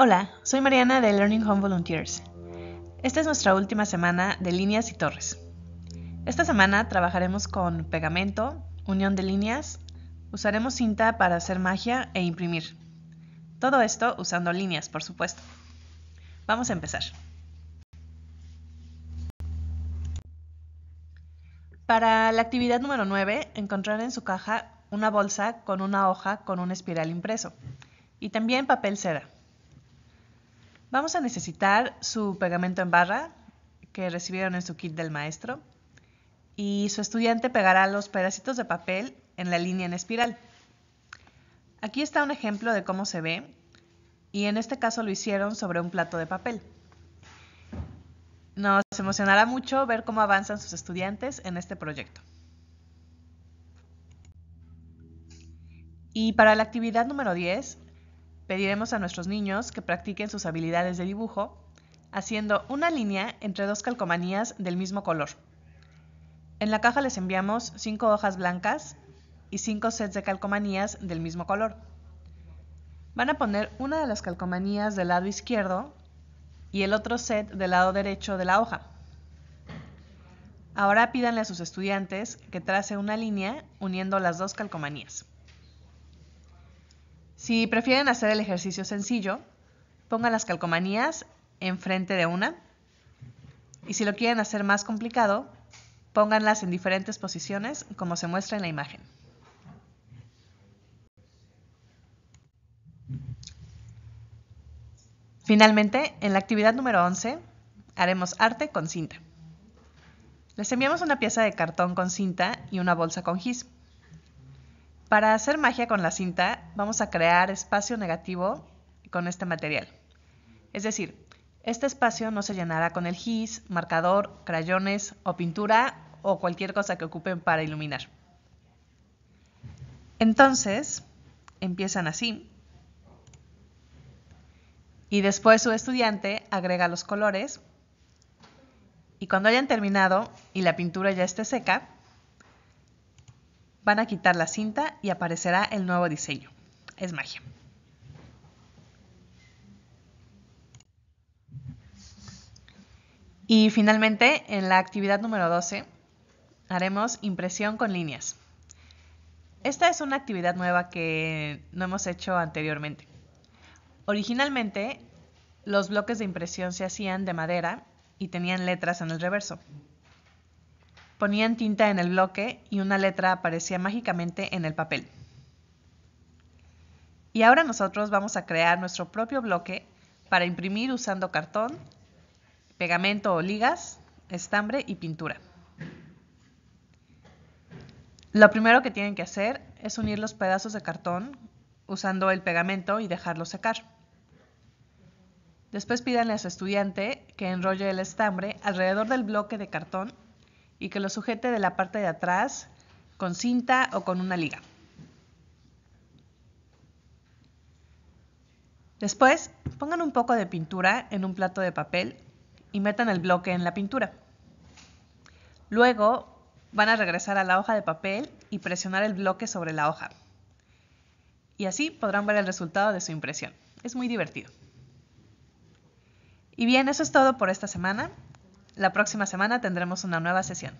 Hola, soy Mariana de Learning Home Volunteers. Esta es nuestra última semana de líneas y torres. Esta semana trabajaremos con pegamento, unión de líneas, usaremos cinta para hacer magia e imprimir. Todo esto usando líneas, por supuesto. Vamos a empezar. Para la actividad número 9, encontrar en su caja una bolsa con una hoja con un espiral impreso y también papel seda. Vamos a necesitar su pegamento en barra que recibieron en su kit del maestro y su estudiante pegará los pedacitos de papel en la línea en espiral. Aquí está un ejemplo de cómo se ve y en este caso lo hicieron sobre un plato de papel. Nos emocionará mucho ver cómo avanzan sus estudiantes en este proyecto. Y para la actividad número 10, Pediremos a nuestros niños que practiquen sus habilidades de dibujo haciendo una línea entre dos calcomanías del mismo color. En la caja les enviamos cinco hojas blancas y cinco sets de calcomanías del mismo color. Van a poner una de las calcomanías del lado izquierdo y el otro set del lado derecho de la hoja. Ahora pídanle a sus estudiantes que trace una línea uniendo las dos calcomanías. Si prefieren hacer el ejercicio sencillo, pongan las calcomanías enfrente de una y si lo quieren hacer más complicado, pónganlas en diferentes posiciones como se muestra en la imagen. Finalmente, en la actividad número 11, haremos arte con cinta. Les enviamos una pieza de cartón con cinta y una bolsa con gis. Para hacer magia con la cinta, vamos a crear espacio negativo con este material. Es decir, este espacio no se llenará con el gis, marcador, crayones o pintura o cualquier cosa que ocupen para iluminar. Entonces, empiezan así. Y después su estudiante agrega los colores. Y cuando hayan terminado y la pintura ya esté seca, Van a quitar la cinta y aparecerá el nuevo diseño. Es magia. Y finalmente, en la actividad número 12, haremos impresión con líneas. Esta es una actividad nueva que no hemos hecho anteriormente. Originalmente, los bloques de impresión se hacían de madera y tenían letras en el reverso. Ponían tinta en el bloque y una letra aparecía mágicamente en el papel. Y ahora nosotros vamos a crear nuestro propio bloque para imprimir usando cartón, pegamento o ligas, estambre y pintura. Lo primero que tienen que hacer es unir los pedazos de cartón usando el pegamento y dejarlo secar. Después pídanle a su estudiante que enrolle el estambre alrededor del bloque de cartón y que lo sujete de la parte de atrás con cinta o con una liga. Después, pongan un poco de pintura en un plato de papel y metan el bloque en la pintura. Luego, van a regresar a la hoja de papel y presionar el bloque sobre la hoja. Y así podrán ver el resultado de su impresión. Es muy divertido. Y bien, eso es todo por esta semana. La próxima semana tendremos una nueva sesión.